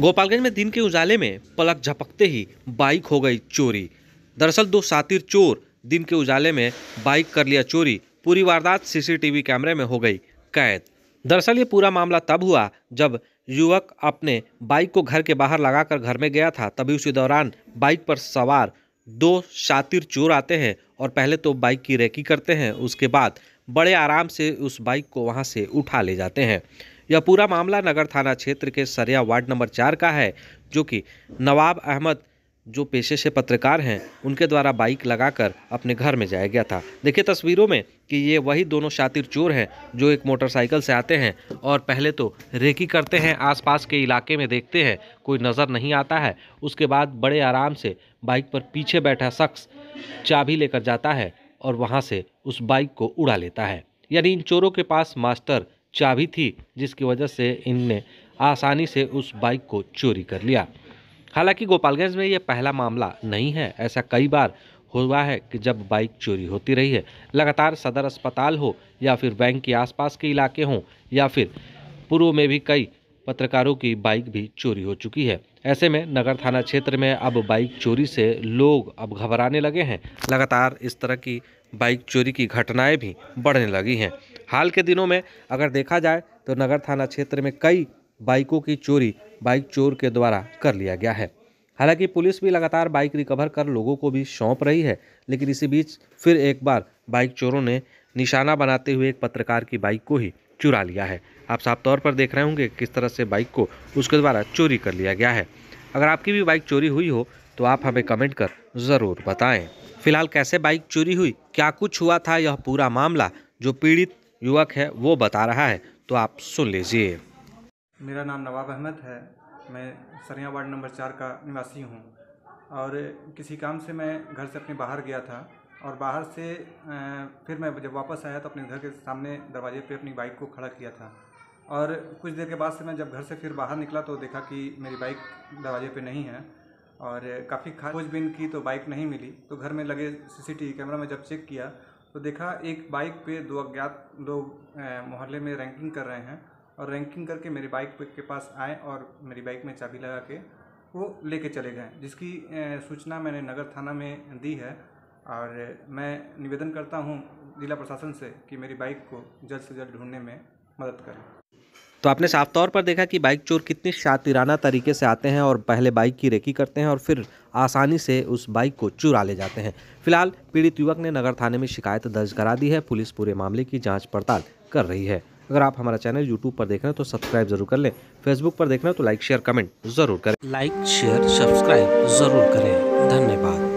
गोपालगंज में दिन के उजाले में पलक झपकते ही बाइक हो गई चोरी दरअसल दो सातिर चोर दिन के उजाले में बाइक कर लिया चोरी पूरी वारदात सीसीटीवी कैमरे में हो गई कैद दरअसल ये पूरा मामला तब हुआ जब युवक अपने बाइक को घर के बाहर लगाकर घर में गया था तभी उसी दौरान बाइक पर सवार दो शातिर चोर आते हैं और पहले तो बाइक की रेकी करते हैं उसके बाद बड़े आराम से उस बाइक को वहाँ से उठा ले जाते हैं यह पूरा मामला नगर थाना क्षेत्र के सरिया वार्ड नंबर चार का है जो कि नवाब अहमद जो पेशे से पत्रकार हैं उनके द्वारा बाइक लगाकर अपने घर में जाया गया था देखिए तस्वीरों में कि ये वही दोनों शातिर चोर हैं जो एक मोटरसाइकिल से आते हैं और पहले तो रेकी करते हैं आसपास के इलाके में देखते हैं कोई नज़र नहीं आता है उसके बाद बड़े आराम से बाइक पर पीछे बैठा शख्स चाबी लेकर जाता है और वहाँ से उस बाइक को उड़ा लेता है यानी इन चोरों के पास मास्टर चाबी थी जिसकी वजह से इनने आसानी से उस बाइक को चोरी कर लिया हालांकि गोपालगंज में यह पहला मामला नहीं है ऐसा कई बार हुआ है कि जब बाइक चोरी होती रही है लगातार सदर अस्पताल हो या फिर बैंक के आसपास के इलाके हों या फिर पूर्व में भी कई पत्रकारों की बाइक भी चोरी हो चुकी है ऐसे में नगर थाना क्षेत्र में अब बाइक चोरी से लोग अब घबराने लगे हैं लगातार इस तरह की बाइक चोरी की घटनाएं भी बढ़ने लगी हैं हाल के दिनों में अगर देखा जाए तो नगर थाना क्षेत्र में कई बाइकों की चोरी बाइक चोर के द्वारा कर लिया गया है हालांकि पुलिस भी लगातार बाइक रिकवर कर लोगों को भी सौंप रही है लेकिन इसी बीच फिर एक बार बाइक चोरों ने निशाना बनाते हुए एक पत्रकार की बाइक को ही चुरा लिया है आप साफ तौर पर देख रहे होंगे किस तरह से बाइक को उसके द्वारा चोरी कर लिया गया है अगर आपकी भी बाइक चोरी हुई हो तो आप हमें कमेंट कर ज़रूर बताएं फिलहाल कैसे बाइक चोरी हुई क्या कुछ हुआ था यह पूरा मामला जो पीड़ित युवक है वो बता रहा है तो आप सुन लीजिए मेरा नाम नवाब अहमद है मैं सरिया वार्ड नंबर चार का निवासी हूँ और किसी काम से मैं घर से अपने बाहर गया था और बाहर से फिर मैं जब वापस आया तो अपने घर के सामने दरवाजे पे अपनी बाइक को खड़ा किया था और कुछ देर के बाद से मैं जब घर से फिर बाहर निकला तो देखा कि मेरी बाइक दरवाजे पे नहीं है और काफ़ी खोजबीन की तो बाइक नहीं मिली तो घर में लगे सीसीटीवी कैमरा में जब चेक किया तो देखा एक बाइक पे दो अज्ञात लोग मोहल्ले में रैंकिंग कर रहे हैं और रैंकिंग करके मेरी बाइक के पास आए और मेरी बाइक में चाबी लगा के वो लेके चले गए जिसकी सूचना मैंने नगर थाना में दी है और मैं निवेदन करता हूँ जिला प्रशासन से कि मेरी बाइक को जल्द से जल्द ढूंढने में मदद करें तो आपने साफ तौर पर देखा कि बाइक चोर कितनी शातिराना तरीके से आते हैं और पहले बाइक की रेकी करते हैं और फिर आसानी से उस बाइक को चुरा ले जाते हैं फिलहाल पीड़ित युवक ने नगर थाने में शिकायत दर्ज करा दी है पुलिस पूरे मामले की जाँच पड़ताल कर रही है अगर आप हमारा चैनल यूट्यूब पर देख रहे हैं तो सब्सक्राइब जरूर कर लें फेसबुक पर देख रहे हैं तो लाइक शेयर कमेंट जरूर करें लाइक शेयर सब्सक्राइब जरूर करें धन्यवाद